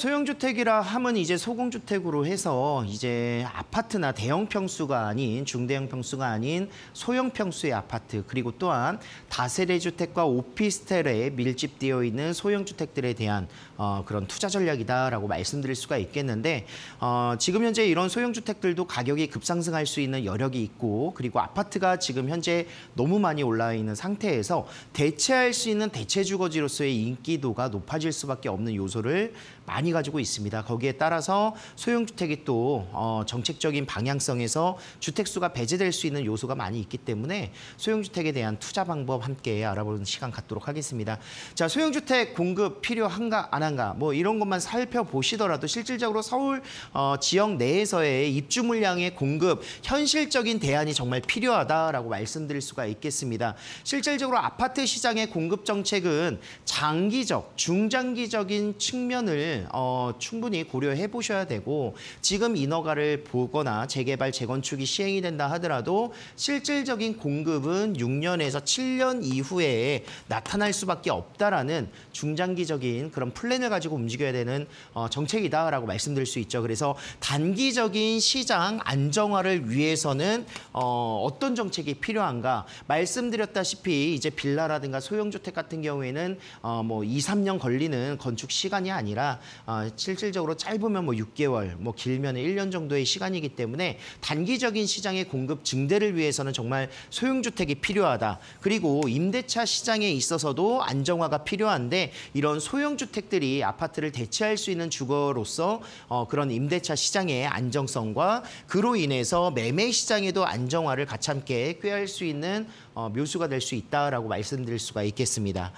소형주택이라 함은 이제 소공주택으로 해서 이제 아파트나 대형 평수가 아닌 중대형 평수가 아닌 소형 평수의 아파트 그리고 또한 다세대 주택과 오피스텔에 밀집되어 있는 소형 주택들에 대한 어, 그런 투자 전략이다라고 말씀드릴 수가 있겠는데 어, 지금 현재 이런 소형 주택들도 가격이 급상승할 수 있는 여력이 있고 그리고 아파트가 지금 현재 너무 많이 올라 와 있는 상태에서 대체할 수 있는 대체 주거지로서의 인기도가 높아질 수밖에 없는 요소를 많이 가지고 있습니다. 거기에 따라서 소형주택이 또 어, 정책적인 방향성에서 주택수가 배제될 수 있는 요소가 많이 있기 때문에 소형주택에 대한 투자 방법 함께 알아보는 시간 갖도록 하겠습니다. 자, 소형주택 공급 필요한가 안 한가 뭐 이런 것만 살펴보시더라도 실질적으로 서울 어, 지역 내에서의 입주 물량의 공급 현실적인 대안이 정말 필요하다라고 말씀드릴 수가 있겠습니다. 실질적으로 아파트 시장의 공급 정책은 장기적, 중장기적인 측면을 어, 충분히 고려해 보셔야 되고 지금 인허가를 보거나 재개발, 재건축이 시행이 된다 하더라도 실질적인 공급은 6년에서 7년 이후에 나타날 수밖에 없다라는 중장기적인 그런 플랜을 가지고 움직여야 되는 어, 정책이다라고 말씀드릴 수 있죠. 그래서 단기적인 시장 안정화를 위해서는 어, 어떤 정책이 필요한가 말씀드렸다시피 이제 빌라라든가 소형주택 같은 경우에는 어, 뭐 2, 3년 걸리는 건축 시간이 아니라 아, 실질적으로 짧으면 뭐 6개월, 뭐 길면 1년 정도의 시간이기 때문에 단기적인 시장의 공급 증대를 위해서는 정말 소형주택이 필요하다. 그리고 임대차 시장에 있어서도 안정화가 필요한데 이런 소형주택들이 아파트를 대체할 수 있는 주거로서 어, 그런 임대차 시장의 안정성과 그로 인해서 매매 시장에도 안정화를 같이 함께 꾀할 수 있는 어, 묘수가 될 수 있다라고 말씀드릴 수가 있겠습니다.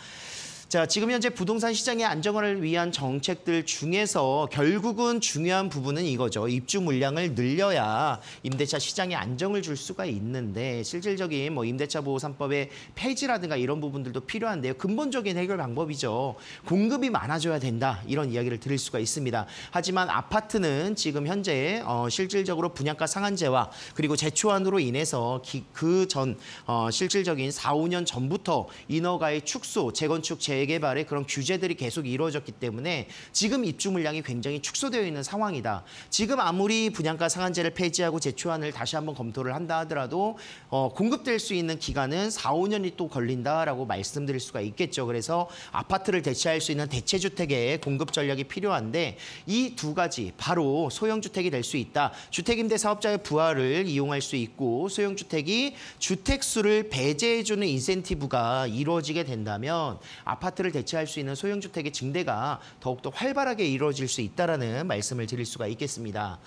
자, 지금 현재 부동산 시장의 안정화를 위한 정책들 중에서 결국은 중요한 부분은 이거죠. 입주 물량을 늘려야 임대차 시장에 안정을 줄 수가 있는데 실질적인 뭐 임대차 보호 3법의 폐지라든가 이런 부분들도 필요한데요. 근본적인 해결 방법이죠. 공급이 많아져야 된다. 이런 이야기를 들을 수가 있습니다. 하지만 아파트는 지금 현재 어, 실질적으로 분양가 상한제와 그리고 재초안으로 인해서 그전 어, 실질적인 4, 5년 전부터 인허가의 축소, 재건축, 재 재개발의 그런 규제들이 계속 이루어졌기 때문에 지금 입주 물량이 굉장히 축소되어 있는 상황이다. 지금 아무리 분양가 상한제를 폐지하고 제초안을 다시 한번 검토를 한다 하더라도 어, 공급될 수 있는 기간은 4, 5년이 또 걸린다라고 말씀드릴 수가 있겠죠. 그래서 아파트를 대체할 수 있는 대체 주택의 공급 전략이 필요한데 이 두 가지 바로 소형 주택이 될 수 있다. 주택임대 사업자의 부활을 이용할 수 있고 소형 주택이 주택 수를 배제해 주는 인센티브가 이루어지게 된다면 아파트 아파트를 대체할 수 있는 소형 주택의 증대가 더욱더 활발하게 이루어질 수 있다라는 말씀을 드릴 수가 있겠습니다.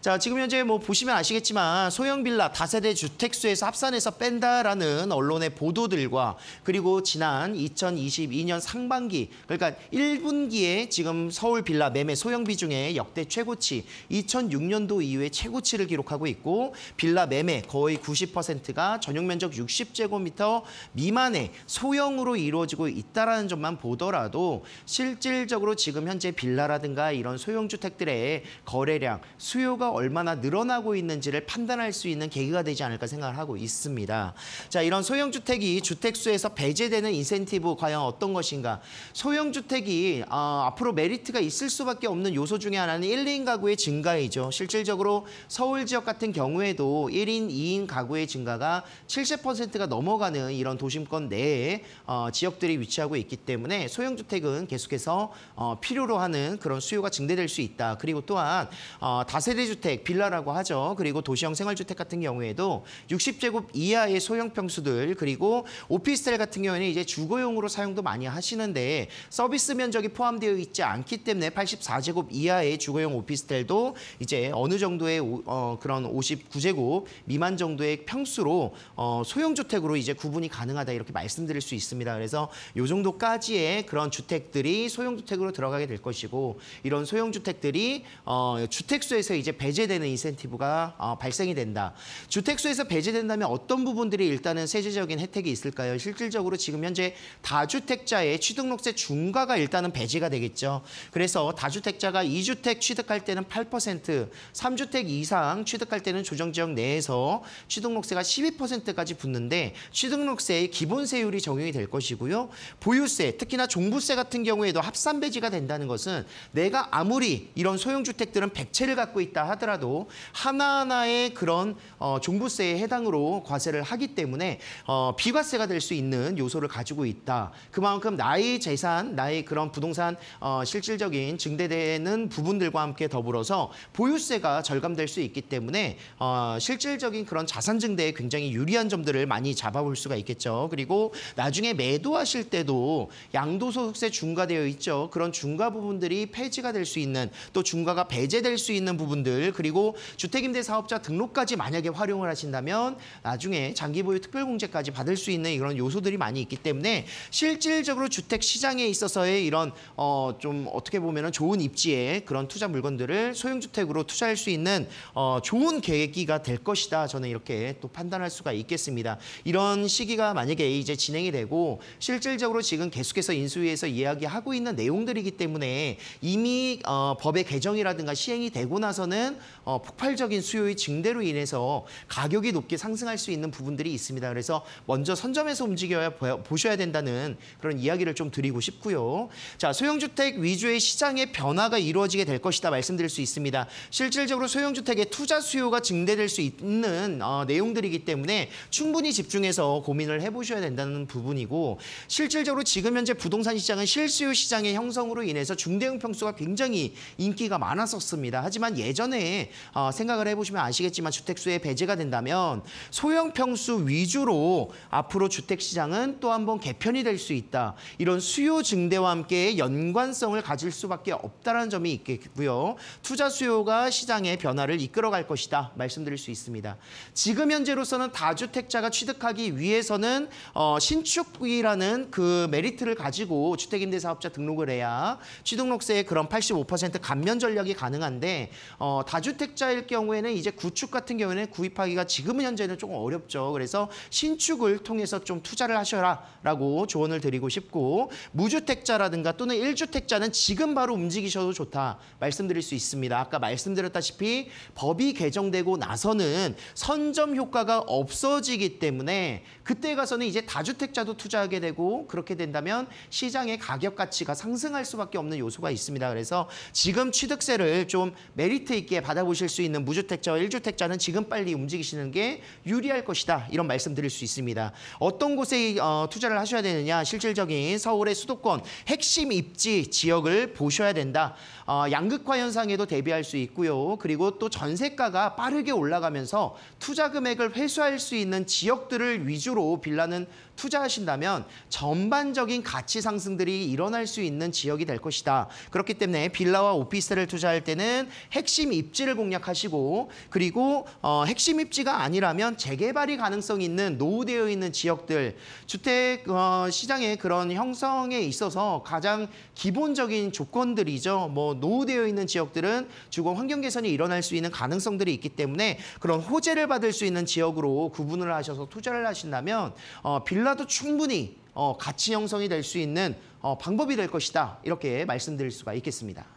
자, 지금 현재 뭐 보시면 아시겠지만 소형 빌라 다세대 주택수에서 합산해서 뺀다라는 언론의 보도들과 그리고 지난 2022년 상반기 그러니까 1분기에 지금 서울 빌라 매매 소형 비중의 역대 최고치 2006년도 이후에 최고치를 기록하고 있고 빌라 매매 거의 90%가 전용 면적 60제곱미터 미만의 소형으로 이루어지고 있다라는 부 점만 보더라도 실질적으로 지금 현재 빌라라든가 이런 소형주택들의 거래량, 수요가 얼마나 늘어나고 있는지를 판단할 수 있는 계기가 되지 않을까 생각을 하고 있습니다. 자, 이런 소형주택이 주택수에서 배제되는 인센티브 과연 어떤 것인가? 소형주택이 어, 앞으로 메리트가 있을 수밖에 없는 요소 중에 하나는 1, 2인 가구의 증가이죠. 실질적으로 서울 지역 같은 경우에도 1인, 2인 가구의 증가가 70%가 넘어가는 이런 도심권 내에 어, 지역들이 위치하고 있기 있기 때문에 소형주택은 계속해서 어, 필요로 하는 그런 수요가 증대될 수 있다. 그리고 또한 어, 다세대주택, 빌라라고 하죠. 그리고 도시형 생활주택 같은 경우에도 60제곱 이하의 소형 평수들 그리고 오피스텔 같은 경우에는 이제 주거용으로 사용도 많이 하시는데 서비스 면적이 포함되어 있지 않기 때문에 84제곱 이하의 주거용 오피스텔도 이제 어느 정도의 어, 그런 59제곱 미만 정도의 평수로 어, 소형 주택으로 이제 구분이 가능하다 이렇게 말씀드릴 수 있습니다. 그래서 요 정도까지 가지의 그런 주택들이 소형주택으로 들어가게 될 것이고 이런 소형주택들이 어, 주택수에서 이제 배제되는 인센티브가 어, 발생이 된다. 주택수에서 배제된다면 어떤 부분들이 일단은 세제적인 혜택이 있을까요? 실질적으로 지금 현재 다주택자의 취득록세 중과가 일단은 배제가 되겠죠. 그래서 다주택자가 이주택 취득할 때는 8%, 3주택 이상 취득할 때는 조정지역 내에서 취득록세가 12%까지 붙는데 취득록세의 기본세율이 적용이 될 것이고요. 보유세 종부세, 특히나 종부세 같은 경우에도 합산 배지가 된다는 것은 내가 아무리 이런 소형 주택들은 100채를 갖고 있다 하더라도 하나하나의 그런 어, 종부세에 해당으로 과세를 하기 때문에 어, 비과세가 될 수 있는 요소를 가지고 있다. 그만큼 나의 재산, 나의 그런 부동산 어, 실질적인 증대되는 부분들과 함께 더불어서 보유세가 절감될 수 있기 때문에 어, 실질적인 그런 자산 증대에 굉장히 유리한 점들을 많이 잡아볼 수가 있겠죠. 그리고 나중에 매도하실 때도 양도소득세 중과되어 있죠. 그런 중과 부분들이 폐지가 될 수 있는 또 중과가 배제될 수 있는 부분들 그리고 주택임대 사업자 등록까지 만약에 활용을 하신다면 나중에 장기보유 특별공제까지 받을 수 있는 이런 요소들이 많이 있기 때문에 실질적으로 주택 시장에 있어서의 이런 어 좀 어떻게 보면 좋은 입지에 그런 투자 물건들을 소형주택으로 투자할 수 있는 어 좋은 계기가 될 것이다. 저는 이렇게 또 판단할 수가 있겠습니다. 이런 시기가 만약에 이제 진행이 되고 실질적으로 지금 계속해서 인수위에서 이야기하고 있는 내용들이기 때문에 이미 어, 법의 개정이라든가 시행이 되고 나서는 어, 폭발적인 수요의 증대로 인해서 가격이 높게 상승할 수 있는 부분들이 있습니다. 그래서 먼저 선점해서 움직여야 보셔야 된다는 그런 이야기를 좀 드리고 싶고요. 자, 소형주택 위주의 시장의 변화가 이루어지게 될 것이다 말씀드릴 수 있습니다. 실질적으로 소형주택의 투자 수요가 증대될 수 있는 어, 내용들이기 때문에 충분히 집중해서 고민을 해보셔야 된다는 부분이고 실질적으로 지금 지금 현재 부동산 시장은 실수요 시장의 형성으로 인해서 중대형 평수가 굉장히 인기가 많았었습니다. 하지만 예전에 어, 생각을 해보시면 아시겠지만 주택수의 배제가 된다면 소형 평수 위주로 앞으로 주택시장은 또 한번 개편이 될 수 있다. 이런 수요 증대와 함께 연관성을 가질 수밖에 없다는 점이 있겠고요. 투자 수요가 시장의 변화를 이끌어갈 것이다. 말씀드릴 수 있습니다. 지금 현재로서는 다주택자가 취득하기 위해서는 어, 신축이라는 그 메리 메리트를 가지고 주택임대사업자 등록을 해야 취등록세의 그런 85% 감면 전략이 가능한데 어, 다주택자일 경우에는 이제 구축 같은 경우에는 구입하기가 지금은 현재는 조금 어렵죠. 그래서 신축을 통해서 좀 투자를 하셔라라고 조언을 드리고 싶고 무주택자라든가 또는 1주택자는 지금 바로 움직이셔도 좋다 말씀드릴 수 있습니다. 아까 말씀드렸다시피 법이 개정되고 나서는 선점 효과가 없어지기 때문에 그때 가서는 이제 다주택자도 투자하게 되고 그렇게 된다. 된다면 시장의 가격 가치가 상승할 수밖에 없는 요소가 있습니다. 그래서 지금 취득세를 좀 메리트 있게 받아보실 수 있는 무주택자와 1주택자는 지금 빨리 움직이시는 게 유리할 것이다. 이런 말씀 드릴 수 있습니다. 어떤 곳에 어, 투자를 하셔야 되느냐. 실질적인 서울의 수도권 핵심 입지 지역을 보셔야 된다. 어, 양극화 현상에도 대비할 수 있고요. 그리고 또 전세가가 빠르게 올라가면서 투자 금액을 회수할 수 있는 지역들을 위주로 빌라는 투자하신다면 전반적인 추가적인 가치 상승들이 일어날 수 있는 지역이 될 것이다. 그렇기 때문에 빌라와 오피스텔을 투자할 때는 핵심 입지를 공략하시고 그리고 어, 핵심 입지가 아니라면 재개발이 가능성이 있는 노후되어 있는 지역들 주택 어, 시장의 그런 형성에 있어서 가장 기본적인 조건들이죠. 뭐 노후되어 있는 지역들은 주거 환경 개선이 일어날 수 있는 가능성들이 있기 때문에 그런 호재를 받을 수 있는 지역으로 구분을 하셔서 투자를 하신다면 어, 빌라도 충분히 어, 가치 형성이 될 수 있는 어, 방법이 될 것이다 이렇게 말씀드릴 수가 있겠습니다.